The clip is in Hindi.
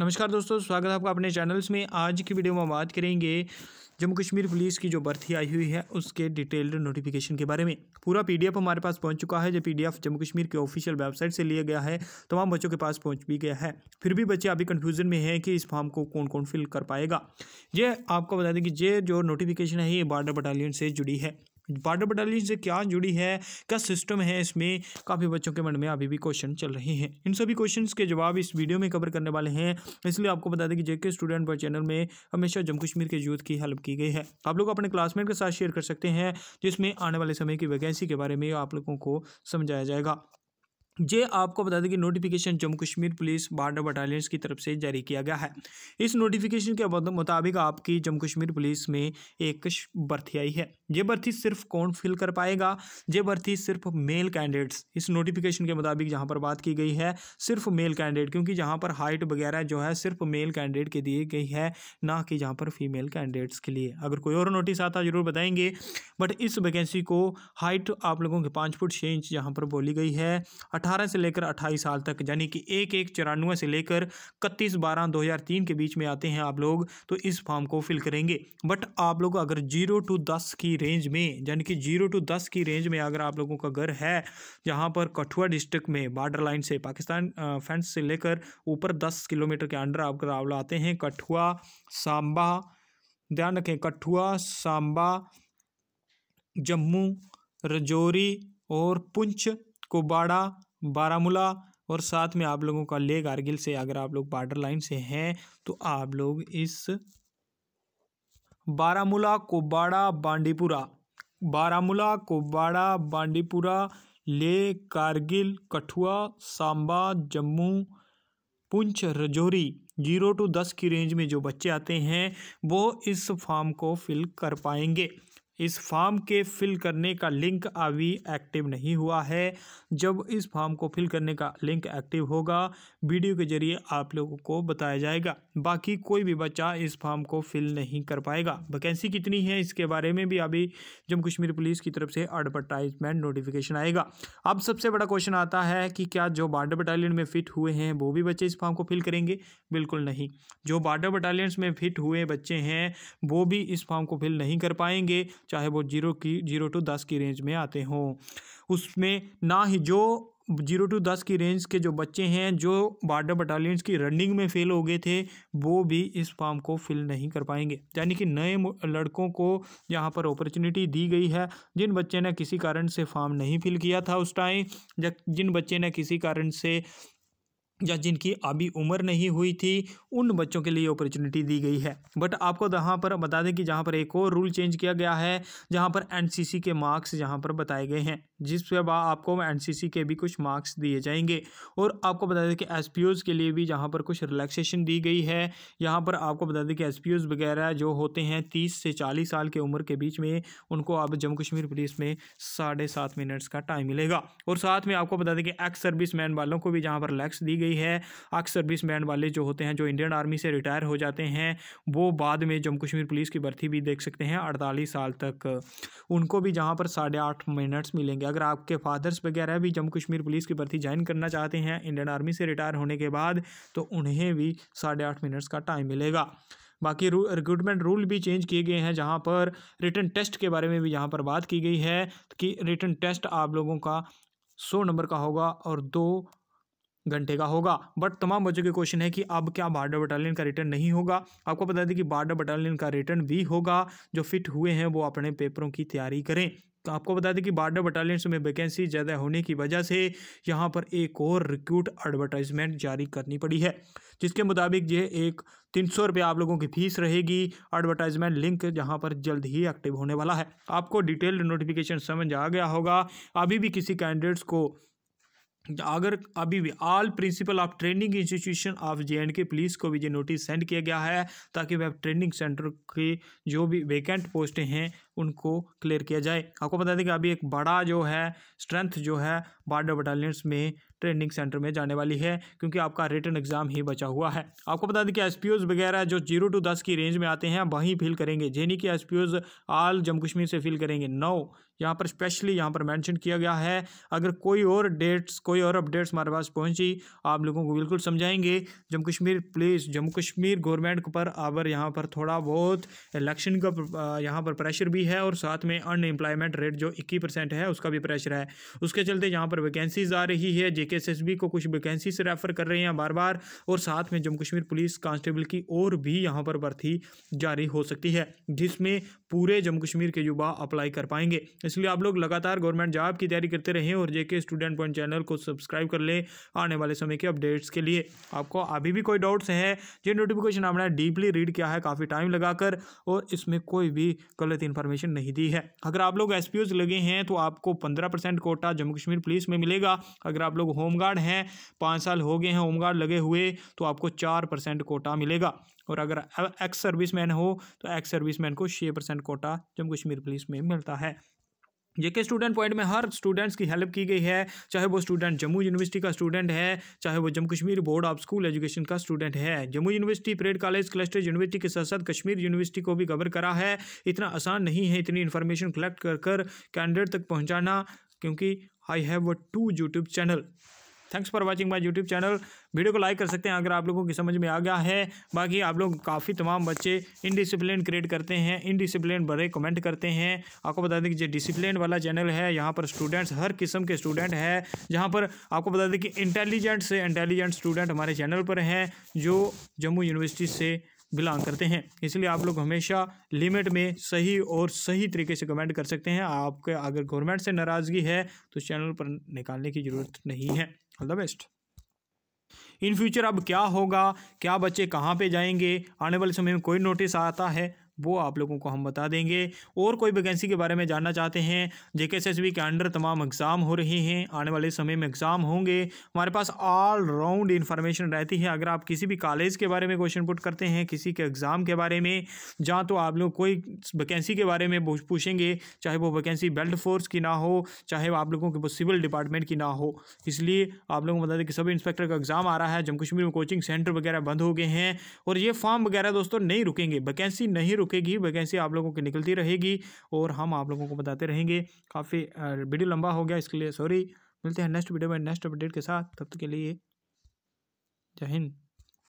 नमस्कार दोस्तों स्वागत है आपका अपने चैनल्स में आज की वीडियो में हम बात करेंगे जम्मू कश्मीर पुलिस की जो भर्ती आई हुई है उसके डिटेल्ड नोटिफिकेशन के बारे में पूरा पीडीएफ हमारे पास पहुंच चुका है जो पीडीएफ जम्मू कश्मीर के ऑफिशियल वेबसाइट से लिया गया है तमाम बच्चों के पास पहुंच भी गया है फिर भी बच्चे अभी कन्फ्यूजन में हैं कि इस फॉर्म को कौन कौन फिल कर पाएगा ये आपको बता दें कि ये जो नोटिफिकेशन है ये बॉर्डर बटालियन से जुड़ी है बॉर्डर बटालियन से क्या जुड़ी है क्या सिस्टम है इसमें काफ़ी बच्चों के मन में अभी भी क्वेश्चन चल रहे हैं इन सभी क्वेश्चन के जवाब इस वीडियो में कवर करने वाले हैं इसलिए आपको बता दें कि जेके स्टूडेंट पर चैनल में हमेशा जम्मू कश्मीर के यूथ की हेल्प की गई है आप लोग अपने क्लासमेट के साथ शेयर कर सकते हैं जिसमें आने वाले समय की वैकेंसी के बारे में आप लोगों को समझाया जाएगा ये आपको बता दें कि notification Jammu Kashmir police border battalions की तरफ से जारी किया गया है इस नोटिफिकेशन के मुताबिक आपकी जम्मू कश्मीर पुलिस में एक भर्ती आई है ये भर्ती सिर्फ कौन फिल कर पाएगा ये भर्ती सिर्फ मेल कैंडिडेट्स इस नोटिफिकेशन के मुताबिक जहाँ पर बात की गई है सिर्फ मेल कैंडिडेट क्योंकि जहाँ पर हाइट वगैरह जो है सिर्फ मेल कैंडिडेट के दिए गई है ना कि जहाँ पर फीमेल कैंडिडेट्स के लिए अगर कोई और नोटिस आता जरूर बताएंगे बट इस वैकेंसी को हाइट आप लोगों के पाँच फुट छः इंच जहाँ पर बोली गई है 18 से लेकर 28 साल तक यानी कि एक एक चौरानवे से लेकर इकतीस बारह तीन के बीच में आते हैं आप लोग तो इस फॉर्म को फिल करेंगे बट आप लोग अगर जीरो टू दस की रेंज में यानी कि जीरो टू दस की रेंज में अगर आप लोगों का घर है जहाँ पर कठुआ डिस्ट्रिक्ट में बॉर्डर लाइन से पाकिस्तान फेंस से लेकर ऊपर दस किलोमीटर के अंडर आप आप आते हैं कठुआ सांबा ध्यान रखें कठुआ सांबा जम्मू रजौरी और पुंछ कुबाड़ा बारामूला और साथ में आप लोगों का ले कारगिल से अगर आप लोग बॉर्डर लाइन से हैं तो आप लोग इस बारामूला कोबाड़ा बांडीपुरा बारामूला कोबाड़ा बांडीपुरा ले कारगिल कठुआ सांबा जम्मू पुंछ रजौरी जीरो टू दस की रेंज में जो बच्चे आते हैं वो इस फॉर्म को फिल कर पाएंगे इस फॉर्म के फिल करने का लिंक अभी एक्टिव नहीं हुआ है जब इस फॉर्म को फिल करने का लिंक एक्टिव होगा वीडियो के जरिए आप लोगों को बताया जाएगा बाकी कोई भी बच्चा इस फॉर्म को फिल नहीं कर पाएगा वैकेंसी कितनी है इसके बारे में भी अभी जम्मू कश्मीर पुलिस की तरफ से एडवर्टाइजमेंट नोटिफिकेशन आएगा अब सबसे बड़ा क्वेश्चन आता है कि क्या जो बार्डर बटालियन में फिट हुए हैं वो भी बच्चे इस फॉर्म को फिल करेंगे बिल्कुल नहीं जो बार्डर बटालियंस में फिट हुए बच्चे हैं वो भी इस फॉर्म को फिल नहीं कर पाएंगे चाहे वो जीरो की जीरो टू दस की रेंज में आते हों उसमें ना ही जो जीरो टू दस की रेंज के जो बच्चे हैं जो बॉर्डर बटालियंस की रनिंग में फ़ेल हो गए थे वो भी इस फॉर्म को फिल नहीं कर पाएंगे यानी कि नए लड़कों को यहाँ पर अपॉर्चुनिटी दी गई है जिन बच्चे ने किसी कारण से फॉर्म नहीं फिल किया था उस टाइम जिन बच्चे ने किसी कारण से या जिनकी अभी उम्र नहीं हुई थी उन बच्चों के लिए अपॉर्चुनिटी दी गई है बट आपको यहाँ पर बता दें कि जहाँ पर एक और रूल चेंज किया गया है जहाँ पर एनसीसी के मार्क्स यहाँ पर बताए गए हैं जिस पे आपको एनसीसी के भी कुछ मार्क्स दिए जाएंगे और आपको बता दें कि एस के लिए भी जहाँ पर कुछ रिलैक्सेशन दी गई है यहाँ पर आपको बता दें कि एस वगैरह जो होते हैं तीस से चालीस साल के उम्र के बीच में उनको अब जम्मू कश्मीर पुलिस में साढ़े सात मिनट्स का टाइम मिलेगा और साथ में आपको बता दें कि एक्स सर्विस मैन वालों को भी जहाँ पर रिलैक्स दी गई है अक्स सर्विस मैन वाले जो होते हैं जो इंडियन आर्मी से रिटायर हो जाते हैं वो बाद में जम्मू कश्मीर पुलिस की भर्ती भी देख सकते हैं अड़तालीस साल तक उनको भी जहाँ पर साढ़े आठ मिनट्स मिलेंगे अगर आपके फादर्स वगैरह भी जम्मू कश्मीर पुलिस की भर्ती ज्वाइन करना चाहते हैं इंडियन आर्मी से रिटायर होने के बाद तो उन्हें भी साढ़े आठ मिनट्स का टाइम मिलेगा बाकी रिक्रूटमेंट रूल भी चेंज किए गए हैं जहाँ पर रिटर्न टेस्ट के बारे में भी यहाँ पर बात की गई है कि रिटर्न टेस्ट आप लोगों का सौ नंबर का होगा और दो घंटे का होगा बट तमाम बच्चों के क्वेश्चन है कि अब क्या बार्डर बटालियन का रिटर्न नहीं होगा आपको बता दें कि बार्डर बटालियन का रिटर्न भी होगा जो फिट हुए हैं वो अपने पेपरों की तैयारी करें तो आपको बता दें कि बारडर बटालियन में वैकेंसी ज़्यादा होने की वजह से यहाँ पर एक और रिक्रूट एडवर्टाइजमेंट जारी करनी पड़ी है जिसके मुताबिक यह एक तीन सौ रुपये आप लोगों की फीस रहेगी एडवर्टाइजमेंट लिंक जहाँ पर जल्द ही एक्टिव होने वाला है आपको डिटेल्ड नोटिफिकेशन समझ आ गया होगा अभी भी किसी कैंडिडेट्स को अगर अभी भी all principal of training institution of J and K police को भी ये नोटिस सेंड किया गया है ताकि वह ट्रेनिंग सेंटर की जो भी वैकेंट पोस्टें हैं उनको क्लियर किया जाए आपको बता दें कि अभी एक बड़ा जो है स्ट्रेंथ जो है बार्डर बटालियंस में ट्रेनिंग सेंटर में जाने वाली है क्योंकि आपका रिटर्न एग्जाम ही बचा हुआ है आपको बता दें कि एस वगैरह जो जीरो टू दस की रेंज में आते हैं वहीं फिल करेंगे जेनी के एस आल जम्मू कश्मीर से फिल करेंगे नौ यहाँ पर स्पेशली यहाँ पर मेंशन किया गया है अगर कोई और डेट्स कोई और अपडेट्स हमारे पास पहुँची आप लोगों को बिल्कुल समझाएंगे जम्मू कश्मीर प्लीज़ जम्मू कश्मीर गवर्नमेंट पर अब यहाँ पर थोड़ा बहुत इलेक्शन का यहाँ पर प्रेशर भी भी है और साथ में अनएम्प्लॉयमेंट रेट जो इक्की परसेंट है उसका भी प्रेशर है उसके चलते यहाँ पर वैकेंसीज आ रही है जे को कुछ वैकेंसीज रेफर कर रहे हैं बार बार और साथ में जम्मू कश्मीर पुलिस कांस्टेबल की और भी यहाँ पर भर्ती जारी हो सकती है जिसमें पूरे जम्मू कश्मीर के युवा अप्लाई कर पाएंगे इसलिए आप लोग लगातार गवर्नमेंट जॉब की तैयारी करते रहें और जेके स्टूडेंट पॉइंट चैनल को सब्सक्राइब कर लें आने वाले समय के अपडेट्स के लिए आपको अभी भी कोई डाउट्स हैं जो नोटिफिकेशन आपने डीपली रीड किया है काफ़ी टाइम लगाकर और इसमें कोई भी गलत इन्फॉर्मेशन इन्फॉर्मेशन नहीं दी है अगर आप लोग एस लगे हैं तो आपको पंद्रह percent quota Jammu Kashmir police में मिलेगा अगर आप लोग होमगार्ड हैं पाँच साल हो गए हैं होमगार्ड लगे हुए तो आपको चार परसेंट कोटा मिलेगा और अगर एक्स सर्विस मैन हो तो एक्स सर्विस मैन को छः percent quota Jammu Kashmir police में मिलता है जेके स्टूडेंट पॉइंट में हर स्टूडेंट्स की हेल्प की गई है चाहे वो स्टूडेंट जम्मू यूनिवर्सिटी का स्टूडेंट है चाहे वो Jammu Kashmir board of school education का स्टूडेंट है Jammu university parade college cluster university के साथ साथ कश्मीर यूनिवर्सिटी को भी कवर करा है इतना आसान नहीं है इतनी इन्फॉर्मेशन कलेक्ट कर कैंडिडेट तक पहुँचाना क्योंकि I have a two YouTube channel thanks for watching my YouTube channel video को लाइक कर सकते हैं अगर आप लोगों की समझ में आ गया है बाकी आप लोग काफ़ी तमाम बच्चे इनडिसिप्लिन क्रिएट करते हैं इनडिसिप्लिन बड़े कमेंट करते हैं आपको बता दें कि जो डिसिप्लिन वाला चैनल है यहाँ पर स्टूडेंट्स हर किस्म के स्टूडेंट है जहाँ पर आपको बता दें कि इंटेलिजेंट से इंटेलिजेंट स्टूडेंट हमारे चैनल पर हैं जो जम्मू यूनिवर्सिटी से बिलोंग करते हैं इसलिए आप लोग हमेशा लिमिट में सही और सही तरीके से कमेंट कर सकते हैं आपके अगर गवर्नमेंट से नाराज़गी है तो चैनल पर निकालने की ज़रूरत नहीं है all the best in future अब क्या होगा क्या बच्चे कहाँ पे जाएंगे आने वाले समय में कोई नोटिस आता है वो आप लोगों को हम बता देंगे और कोई वैकेंसी के बारे में जानना चाहते हैं जे के अंडर तमाम एग्ज़ाम हो रहे हैं आने वाले समय में एग्ज़ाम होंगे हमारे पास ऑल राउंड इन्फॉर्मेशन रहती है अगर आप किसी भी कॉलेज के बारे में क्वेश्चन पुट करते हैं किसी के एग्ज़ाम के बारे में जहाँ तो आप लोग कोई वैकेंसी के बारे में पूछेंगे चाहे वो वैकेंसी बेल्ट फोर्स की ना हो चाहे आप लोगों के सिविल डिपार्टमेंट की ना हो इसलिए आप लोगों को बता दें कि सब इंस्पेक्टर का एग्ज़ाम आ रहा है जम्मू कश्मीर में कोचिंग सेंटर वगैरह बंद हो गए हैं और ये फॉर्म वगैरह दोस्तों नहीं रुकेंगे वैकेंसी नहीं रुकेगी वैकेंसी आप लोगों की निकलती रहेगी और हम आप लोगों को बताते रहेंगे काफ़ी वीडियो लंबा हो गया इसके लिए सॉरी मिलते हैं नेक्स्ट वीडियो में नेक्स्ट अपडेट के साथ तब तक के लिए जय हिंद